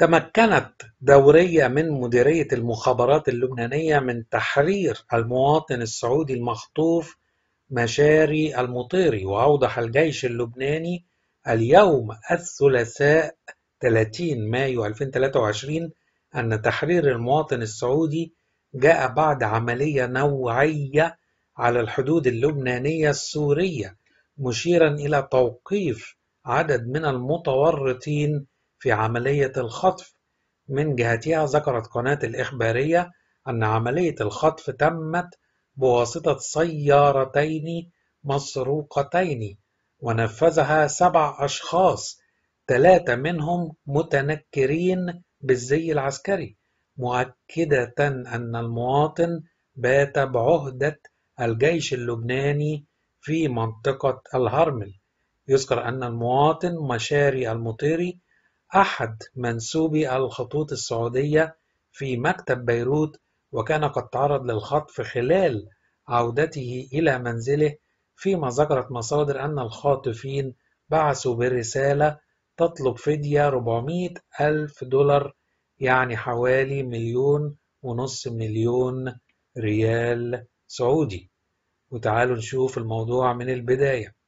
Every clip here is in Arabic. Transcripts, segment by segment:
تمكنت دورية من مديرية المخابرات اللبنانية من تحرير المواطن السعودي المخطوف مشاري المطيري وأوضح الجيش اللبناني اليوم الثلاثاء 30 مايو 2023 أن تحرير المواطن السعودي جاء بعد عملية نوعية على الحدود اللبنانية السورية مشيرا إلى توقيف عدد من المتورطين في عملية الخطف من جهتها ذكرت قناة الإخبارية أن عملية الخطف تمت بواسطة سيارتين مسروقتين ونفذها سبع أشخاص ثلاثة منهم متنكرين بالزي العسكري مؤكدة أن المواطن بات بعهدة الجيش اللبناني في منطقة الهرمل يذكر أن المواطن مشاري المطيري أحد منسوبي الخطوط السعودية في مكتب بيروت وكان قد تعرض للخطف خلال عودته إلى منزله فيما ذكرت مصادر أن الخاطفين بعثوا برسالة تطلب فدية 400 ألف دولار يعني حوالي مليون ونص مليون ريال سعودي وتعالوا نشوف الموضوع من البداية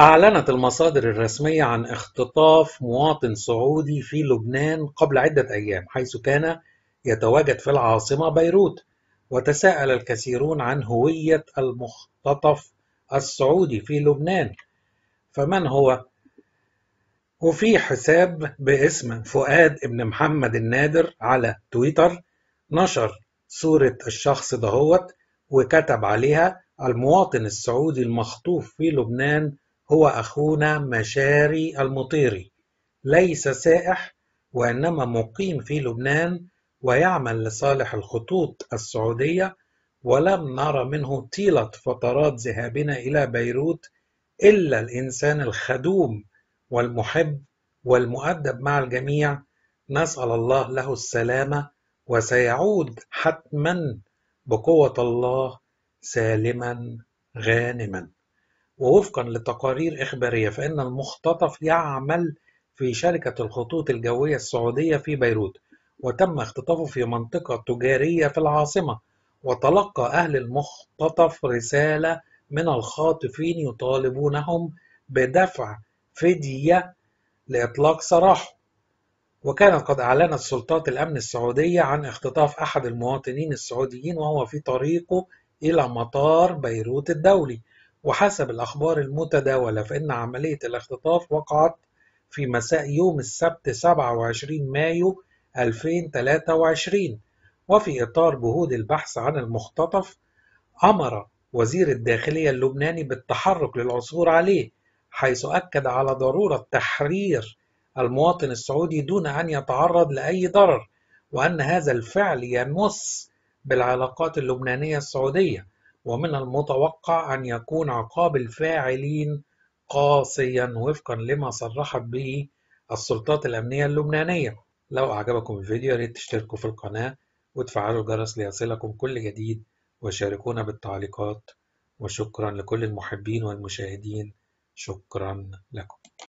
أعلنت المصادر الرسمية عن اختطاف مواطن سعودي في لبنان قبل عدة أيام حيث كان يتواجد في العاصمة بيروت وتساءل الكثيرون عن هوية المختطف السعودي في لبنان فمن هو؟ وفي حساب باسم فؤاد ابن محمد النادر على تويتر نشر صورة الشخص دهوت وكتب عليها المواطن السعودي المخطوف في لبنان هو أخونا مشاري المطيري ليس سائح وإنما مقيم في لبنان ويعمل لصالح الخطوط السعودية ولم نرى منه طيلة فترات ذهابنا إلى بيروت إلا الإنسان الخدوم والمحب والمؤدب مع الجميع نسأل الله له السلامة وسيعود حتما بقوة الله سالما غانما ووفقا لتقارير إخبارية فإن المختطف يعمل في شركة الخطوط الجوية السعودية في بيروت وتم اختطافه في منطقة تجارية في العاصمة وتلقى أهل المختطف رسالة من الخاطفين يطالبونهم بدفع فدية لإطلاق سراحه وكانت قد أعلنت سلطات الأمن السعودية عن اختطاف أحد المواطنين السعوديين وهو في طريقه إلى مطار بيروت الدولي وحسب الأخبار المتداولة فإن عملية الاختطاف وقعت في مساء يوم السبت 27 مايو 2023 وفي إطار جهود البحث عن المختطف أمر وزير الداخلية اللبناني بالتحرك للعثور عليه حيث أكد على ضرورة تحرير المواطن السعودي دون أن يتعرض لأي ضرر وأن هذا الفعل ينص بالعلاقات اللبنانية السعودية ومن المتوقع أن يكون عقاب الفاعلين قاسيا وفقا لما صرحت به السلطات الأمنية اللبنانية لو أعجبكم الفيديو ريت تشتركوا في القناة وتفعلوا الجرس ليصلكم كل جديد وشاركونا بالتعليقات وشكرا لكل المحبين والمشاهدين شكرا لكم